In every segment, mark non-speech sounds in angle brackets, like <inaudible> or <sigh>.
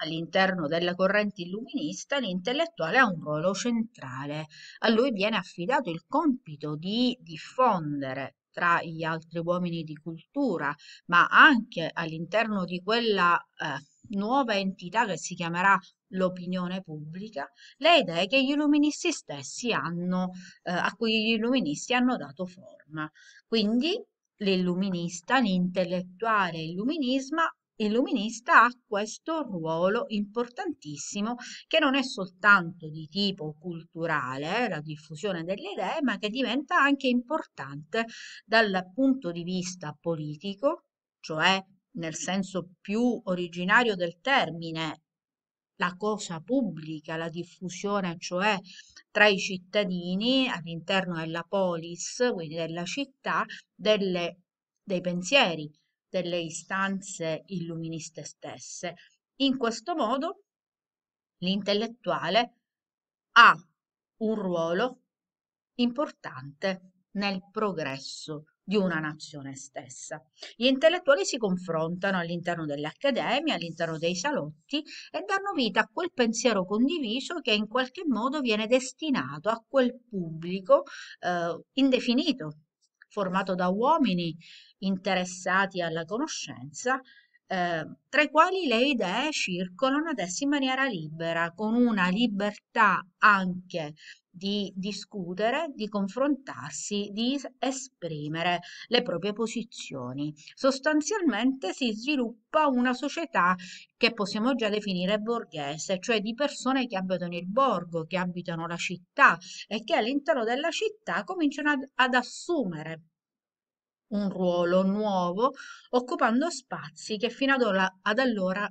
All'interno della corrente illuminista l'intellettuale ha un ruolo centrale. A lui viene affidato il compito di diffondere tra gli altri uomini di cultura, ma anche all'interno di quella eh, nuova entità che si chiamerà l'opinione pubblica, le idee che gli illuministi stessi hanno, eh, a cui gli illuministi hanno dato forma. Quindi l'illuminista, l'intellettuale illuminista, illuminista ha questo ruolo importantissimo che non è soltanto di tipo culturale, eh, la diffusione delle idee, ma che diventa anche importante dal punto di vista politico, cioè nel senso più originario del termine, la cosa pubblica, la diffusione cioè tra i cittadini all'interno della polis, quindi della città, delle, dei pensieri, delle istanze illuministe stesse. In questo modo l'intellettuale ha un ruolo importante nel progresso di una nazione stessa. Gli intellettuali si confrontano all'interno delle accademie, all'interno dei salotti e danno vita a quel pensiero condiviso che in qualche modo viene destinato a quel pubblico eh, indefinito formato da uomini interessati alla conoscenza, eh, tra i quali le idee circolano adesso in maniera libera, con una libertà anche di discutere, di confrontarsi, di esprimere le proprie posizioni. Sostanzialmente si sviluppa una società che possiamo già definire borghese, cioè di persone che abitano il borgo, che abitano la città e che all'interno della città cominciano ad, ad assumere un ruolo nuovo, occupando spazi che fino ad, ora, ad allora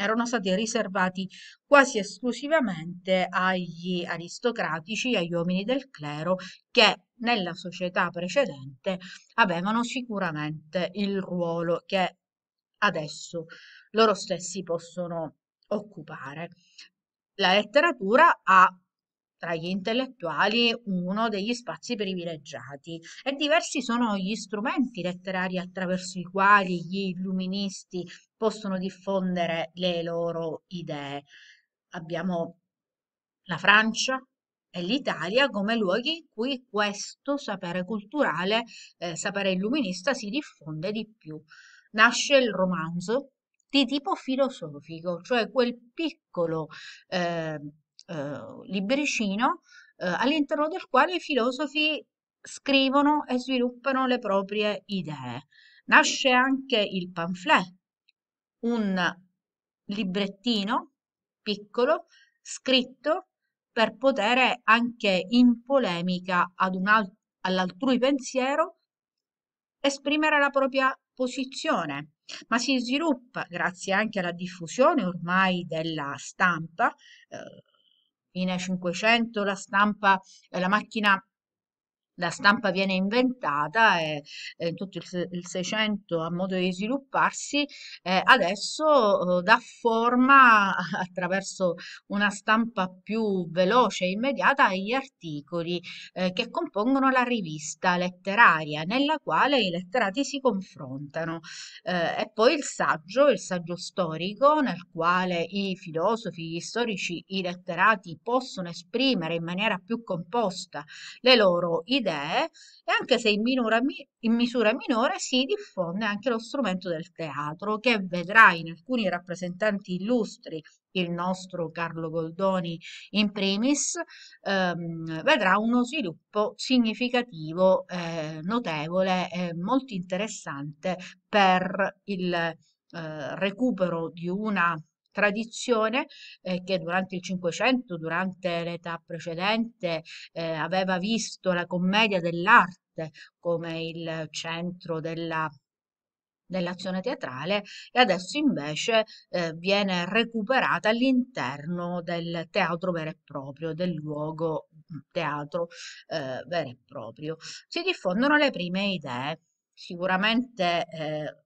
erano stati riservati quasi esclusivamente agli aristocratici, agli uomini del clero che nella società precedente avevano sicuramente il ruolo che adesso loro stessi possono occupare. La letteratura ha tra gli intellettuali uno degli spazi privilegiati e diversi sono gli strumenti letterari attraverso i quali gli illuministi possono diffondere le loro idee. Abbiamo la Francia e l'Italia come luoghi in cui questo sapere culturale, eh, sapere illuminista si diffonde di più. Nasce il romanzo di tipo filosofico, cioè quel piccolo eh, eh, libericino eh, all'interno del quale i filosofi scrivono e sviluppano le proprie idee. Nasce anche il pamphlet, un librettino piccolo scritto per poter anche in polemica al- all'altrui pensiero esprimere la propria posizione, ma si sviluppa grazie anche alla diffusione ormai della stampa eh, in 500 la stampa, eh, la macchina la stampa viene inventata e, e tutto il Seicento ha modo di svilupparsi eh, adesso eh, dà forma <laughs> attraverso una stampa più veloce e immediata agli articoli eh, che compongono la rivista letteraria nella quale i letterati si confrontano eh, e poi il saggio, il saggio storico nel quale i filosofi, gli storici, i letterati possono esprimere in maniera più composta le loro idee idee e anche se in, minura, in misura minore si diffonde anche lo strumento del teatro che vedrà in alcuni rappresentanti illustri, il nostro Carlo Goldoni in primis, ehm, vedrà uno sviluppo significativo, eh, notevole e molto interessante per il eh, recupero di una tradizione eh, che durante il Cinquecento, durante l'età precedente, eh, aveva visto la commedia dell'arte come il centro della dell'azione teatrale e adesso invece eh, viene recuperata all'interno del teatro vero e proprio, del luogo mm, teatro eh, vero e proprio. Si diffondono le prime idee, sicuramente eh,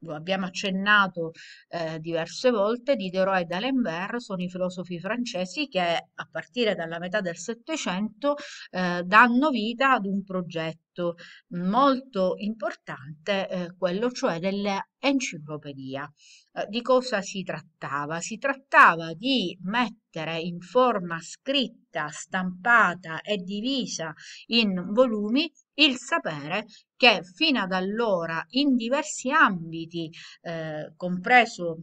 lo abbiamo accennato eh, diverse volte, Diderot e D'Alembert sono i filosofi francesi che a partire dalla metà del Settecento eh, danno vita ad un progetto aspetto molto importante, eh, quello cioè dell'enciclopedia. Eh, di cosa si trattava? Si trattava di mettere in forma scritta, stampata e divisa in volumi il sapere che fino ad allora in diversi ambiti, eh, compreso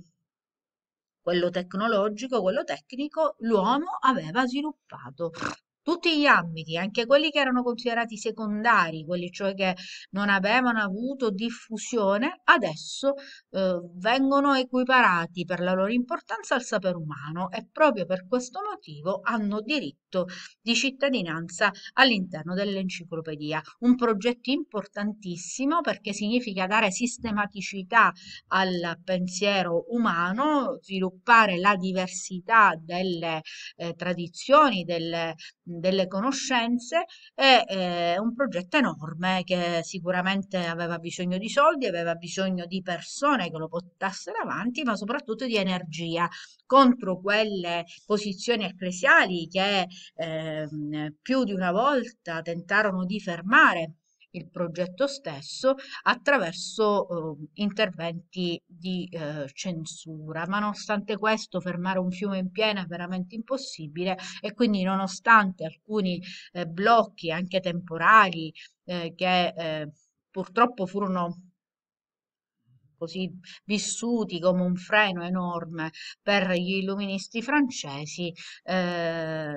quello tecnologico, quello tecnico, l'uomo aveva sviluppato tutti gli ambiti, anche quelli che erano considerati secondari, quelli cioè che non avevano avuto diffusione, adesso eh, vengono equiparati per la loro importanza al sapere umano e proprio per questo motivo hanno diritto di cittadinanza all'interno dell'enciclopedia. Un progetto importantissimo perché significa dare sistematicità al pensiero umano, sviluppare la diversità delle eh, tradizioni, delle, delle conoscenze e eh, un progetto enorme che sicuramente aveva bisogno di soldi, aveva bisogno di persone che lo portassero avanti, ma soprattutto di energia contro quelle posizioni ecclesiali che eh, più di una volta tentarono di fermare il progetto stesso attraverso eh, interventi di eh, censura, ma nonostante questo fermare un fiume in piena è veramente impossibile e quindi nonostante alcuni eh, blocchi anche temporali eh, che eh, purtroppo furono così vissuti come un freno enorme per gli illuministi francesi, eh,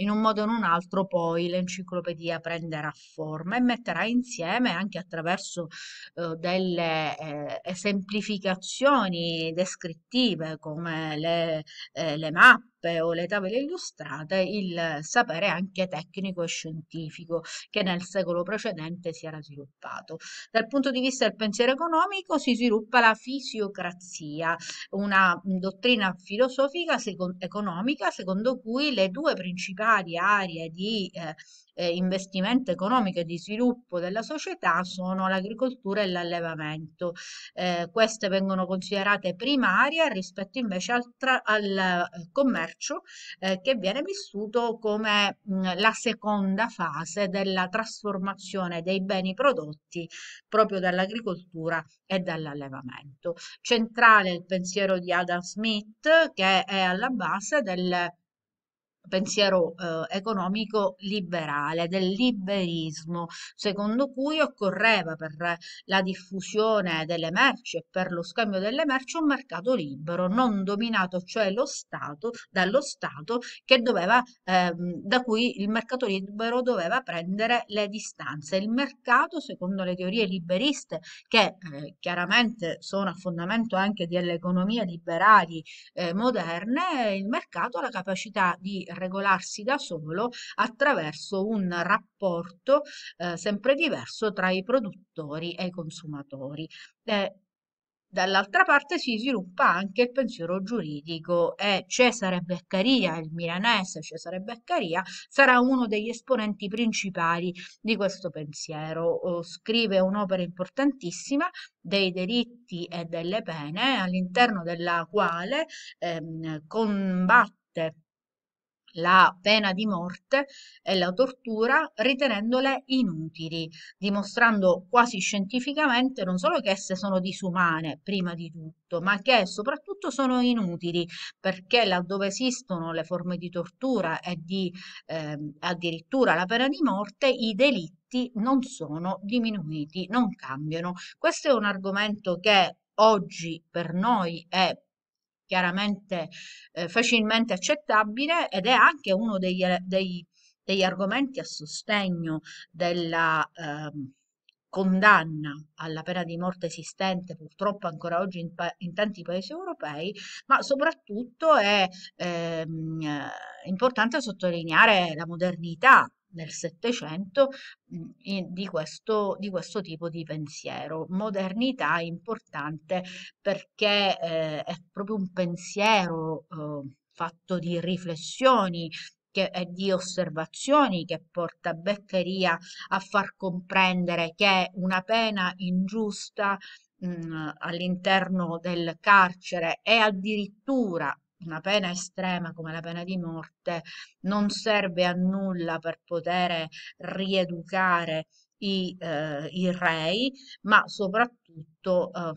in un modo o in un altro poi l'enciclopedia prenderà forma e metterà insieme anche attraverso eh, delle eh, esemplificazioni descrittive come le, eh, le mappe, mappe o le tavole illustrate il sapere anche tecnico e scientifico che nel secolo precedente si era sviluppato. Dal punto di vista del pensiero economico si sviluppa la fisiocrazia, una dottrina filosofica seco economica secondo cui le due principali aree di eh, eh, investimento economico e di sviluppo della società sono l'agricoltura e l'allevamento. Eh, queste vengono considerate primarie rispetto invece al, al eh, commercio commercio eh, che viene vissuto come mh, mm, la seconda fase della trasformazione dei beni prodotti proprio dall'agricoltura e dall'allevamento. Centrale il pensiero di Adam Smith che è alla base del pensiero eh, economico liberale, del liberismo, secondo cui occorreva per la diffusione delle merci e per lo scambio delle merci un mercato libero, non dominato cioè lo Stato, dallo Stato che doveva, eh, da cui il mercato libero doveva prendere le distanze. Il mercato, secondo le teorie liberiste, che eh, chiaramente sono a fondamento anche delle economie liberali eh, moderne, il mercato ha la capacità di regolarsi da solo attraverso un rapporto eh, sempre diverso tra i produttori e i consumatori. Eh, Dall'altra parte si sviluppa anche il pensiero giuridico e Cesare Beccaria, il milanese Cesare Beccaria, sarà uno degli esponenti principali di questo pensiero. Scrive un'opera importantissima dei delitti e delle pene all'interno della quale ehm, combatte la pena di morte e la tortura ritenendole inutili, dimostrando quasi scientificamente non solo che esse sono disumane prima di tutto, ma che soprattutto sono inutili perché laddove esistono le forme di tortura e di eh, addirittura la pena di morte, i delitti non sono diminuiti, non cambiano. Questo è un argomento che oggi per noi è chiaramente eh, facilmente accettabile ed è anche uno degli, dei, degli argomenti a sostegno della... Ehm, condanna alla pena di morte esistente purtroppo ancora oggi in, pa- in tanti paesi europei, ma soprattutto è ehm, importante sottolineare la modernità nel Settecento mm, di questo, di questo tipo di pensiero. Modernità importante perché eh, è proprio un pensiero eh, fatto di riflessioni, che, eh, di osservazioni che porta Beccheria a far comprendere che una pena ingiusta mh, mm, all'interno del carcere e addirittura una pena estrema come la pena di morte non serve a nulla per poter rieducare i, eh, i rei, ma soprattutto eh,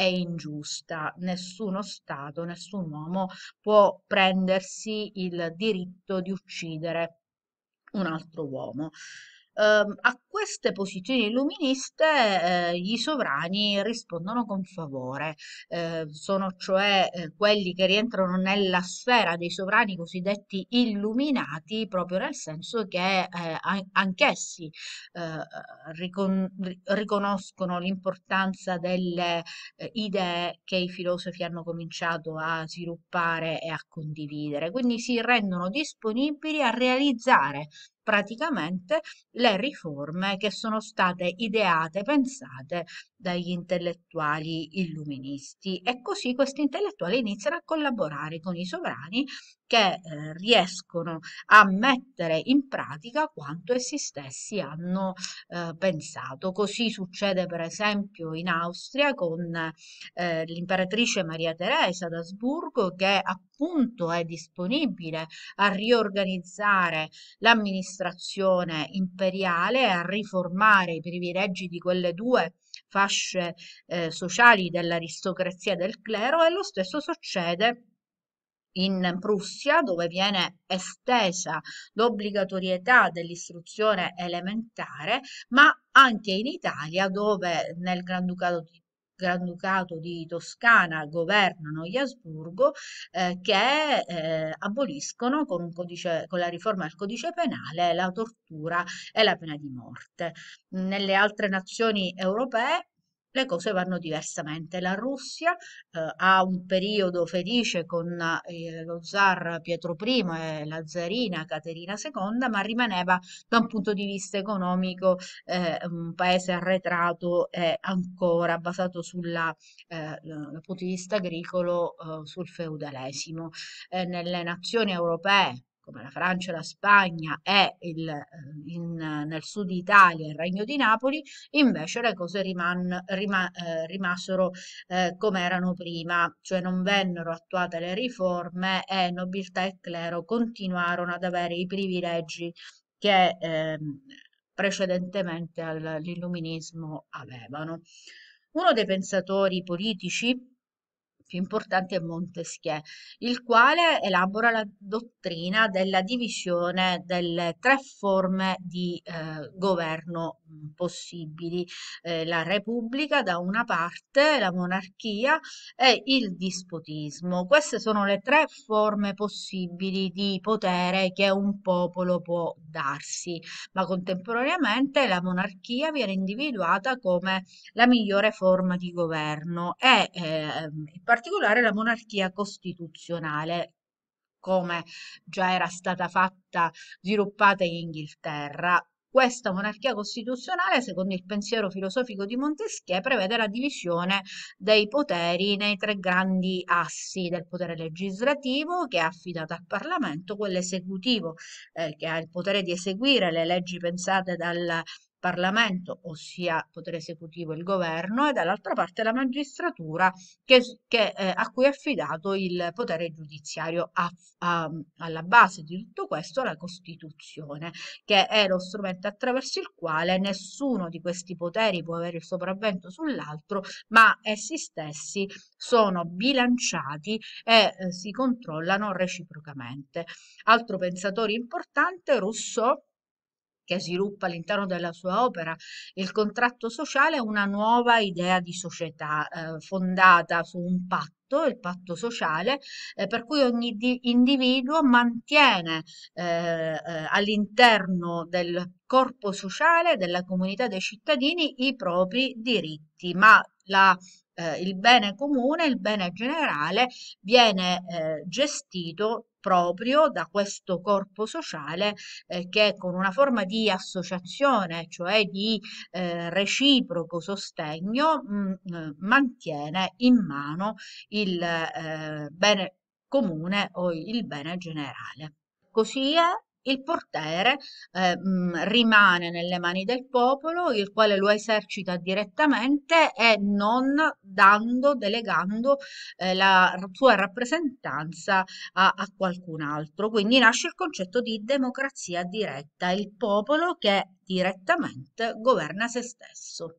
è ingiusta. Nessuno Stato, nessun uomo può prendersi il diritto di uccidere un altro uomo. Ehm, a queste posizioni illuministe eh, i sovrani rispondono con favore, ehm, sono cioè eh, quelli che rientrano nella sfera dei sovrani cosiddetti illuminati, proprio nel senso che eh, anch'essi riconoscono l'importanza delle idee che i filosofi hanno cominciato a sviluppare e a condividere, quindi si rendono disponibili a realizzare praticamente le riforme che sono state ideate, pensate dagli intellettuali illuministi e così questi intellettuali iniziano a collaborare con i sovrani che eh, riescono a mettere in pratica quanto essi stessi hanno eh, pensato. Così succede per esempio in Austria con eh, l'imperatrice Maria Teresa d'Asburgo che appunto è disponibile a riorganizzare l'amministrazione amministrazione imperiale a riformare i privilegi di quelle due fasce eh, sociali dell'aristocrazia del clero e lo stesso succede in Prussia, dove viene estesa l'obbligatorietà dell'istruzione elementare, ma anche in Italia, dove nel Granducato di Granducato di Toscana governano gli Asburgo eh, che eh, aboliscono con, codice, con, la riforma del codice penale la tortura e la pena di morte. Nelle altre nazioni europee le cose vanno diversamente. La Russia eh, ha un periodo felice con eh, lo zar Pietro I e la zarina Caterina II, ma rimaneva da un punto di vista economico eh, un paese arretrato e ancora basato sulla, eh, dal punto di vista agricolo eh, sul feudalesimo. Eh, nelle nazioni europee come la Francia, la Spagna e il, eh, in, nel sud Italia il Regno di Napoli, invece le cose riman, rima, eh, rimasero eh, come erano prima, cioè non vennero attuate le riforme e nobiltà e clero continuarono ad avere i privilegi che eh, precedentemente all'illuminismo avevano. Uno dei pensatori politici più importante è Montesquieu, il quale elabora la dottrina della divisione delle tre forme di eh, governo mm, possibili, eh, la repubblica da una parte, la monarchia e il dispotismo. Queste sono le tre forme possibili di potere che un popolo può darsi, ma contemporaneamente la monarchia viene individuata come la migliore forma di governo e eh, ehm, il particolare la monarchia costituzionale, come già era stata fatta, sviluppata in Inghilterra. Questa monarchia costituzionale, secondo il pensiero filosofico di Montesquieu, prevede la divisione dei poteri nei tre grandi assi del potere legislativo che è affidato al Parlamento, quello esecutivo eh, che ha il potere di eseguire le leggi pensate dal Parlamento, ossia potere esecutivo e il governo, e dall'altra parte la magistratura che, che, eh, a cui è affidato il potere giudiziario. A, a, alla base di tutto questo la Costituzione, che è lo strumento attraverso il quale nessuno di questi poteri può avere il sopravvento sull'altro, ma essi stessi sono bilanciati e eh, si controllano reciprocamente. Altro pensatore importante, Rousseau, che sviluppa all'interno della sua opera il contratto sociale è una nuova idea di società eh, fondata su un patto il patto sociale, eh, per cui ogni individuo mantiene eh, eh, all'interno del corpo sociale, della comunità dei cittadini, i propri diritti, ma la eh, il bene comune, il bene generale viene eh, gestito proprio da questo corpo sociale eh, che con una forma di associazione, cioè di eh, reciproco sostegno, mh, mm, eh, mantiene in mano il eh, bene comune o il bene generale. Così è il potere eh, mm, rimane nelle mani del popolo, il quale lo esercita direttamente e non dando, delegando eh, la sua rappresentanza a, a, qualcun altro. Quindi nasce il concetto di democrazia diretta, il popolo che direttamente governa se stesso.